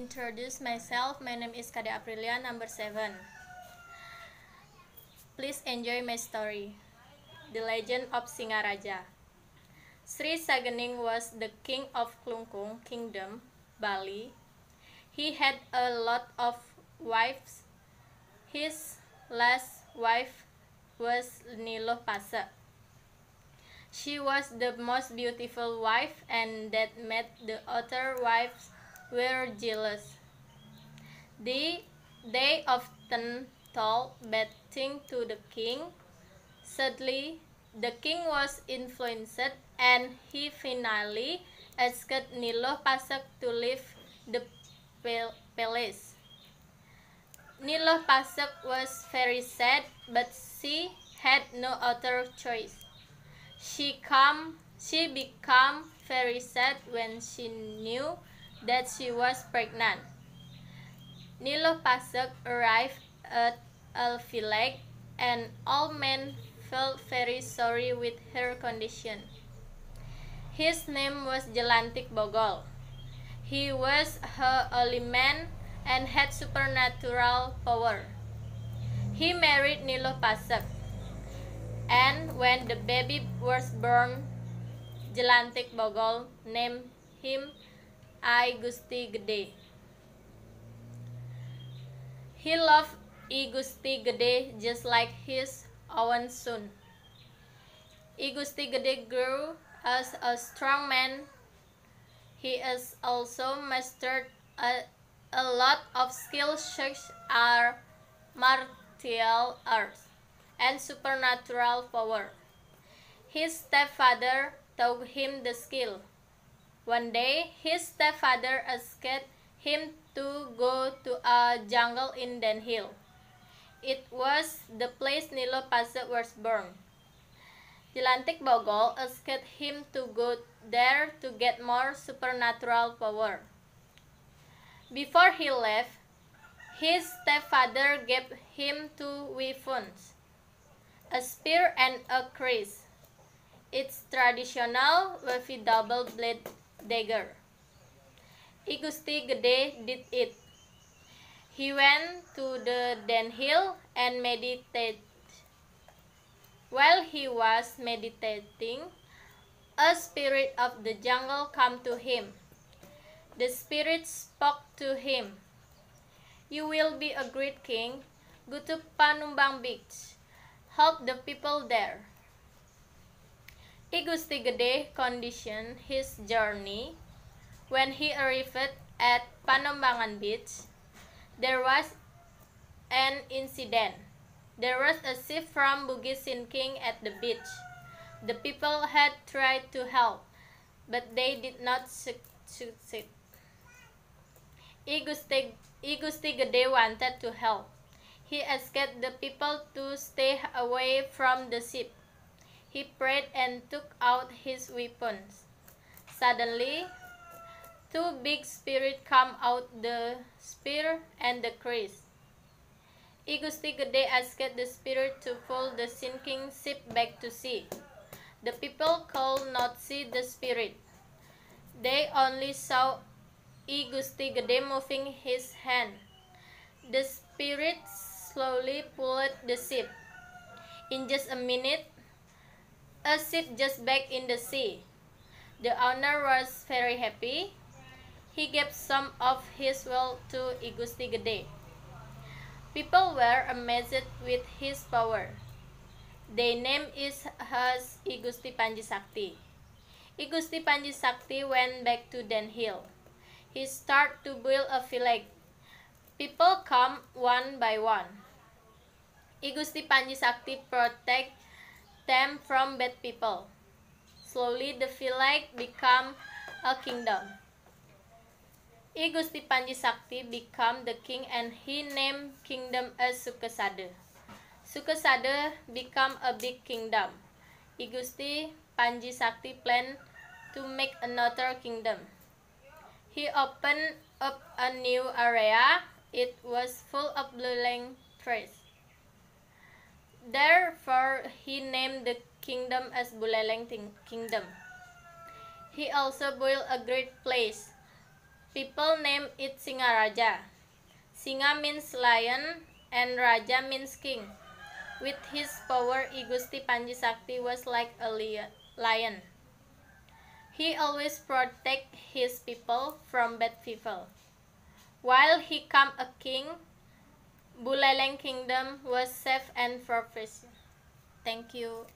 introduce myself. My name is Kade Aprilia, number seven. Please enjoy my story. The Legend of Singaraja Sri Sagening was the king of Klungkung Kingdom, Bali. He had a lot of wives. His last wife was Nilo Pase. She was the most beautiful wife and that made the other wives were jealous. They, they often told bad things to the king. Sadly, the king was influenced and he finally asked Nilo Pasak to leave the palace. Nilo Pasak was very sad but she had no other choice. She come she became very sad when she knew that she was pregnant. Nilo Pasek arrived at El and all men felt very sorry with her condition. His name was Jelantik Bogol. He was her only man and had supernatural power. He married Nilo Pasek. And when the baby was born, Jelantik Bogol named him I Gusti Gede. He loved I Gusti Gede just like his own son. I Gusti Gede grew as a strong man. He is also mastered a, a lot of skills such as martial arts and supernatural power. His stepfather taught him the skill one day, his stepfather asked him to go to a jungle in Den Hill. It was the place Nilo Passet was born. Jelantik Bogol asked him to go there to get more supernatural power. Before he left, his stepfather gave him two weapons, a spear and a kriss. It's traditional with a double blade dagger. Gusti Gede did it. He went to the Den Hill and meditated. While he was meditating, a spirit of the jungle came to him. The spirit spoke to him. You will be a great king. Go to Panumbang Beach. Help the people there. Gede conditioned his journey when he arrived at Panombangan Beach. There was an incident. There was a ship from Bugis sinking at the beach. The people had tried to help, but they did not succeed. Igusti Gede wanted to help. He asked the people to stay away from the ship. He prayed and took out his weapons. Suddenly, two big spirits come out the spear and the crease. Igusti Gede asked the spirit to pull the sinking ship back to sea. The people could not see the spirit. They only saw Igusti Gede moving his hand. The spirit slowly pulled the ship. In just a minute, a ship just back in the sea. The owner was very happy. He gave some of his wealth to Igusti Gede. People were amazed with his power. Their name is has Igusti Panji Sakti. Igusti Panji Sakti went back to Den Hill. He started to build a village. People come one by one. Igusti Panji Sakti protect them from bad people. Slowly the village become a kingdom. I Gusti Panji Sakti become the king and he named kingdom as Sukasada. Sukasada become a big kingdom. I Gusti Panji Sakti plan to make another kingdom. He opened up a new area. It was full of blue blowing trees. Therefore, he named the kingdom as Buleleng Kingdom. He also built a great place. People named it Singaraja. Singa means lion and Raja means king. With his power, Igusti Panjisakti was like a lion. He always protect his people from bad people. While he come a king, Buleleng Kingdom was safe and prosperous. Thank you.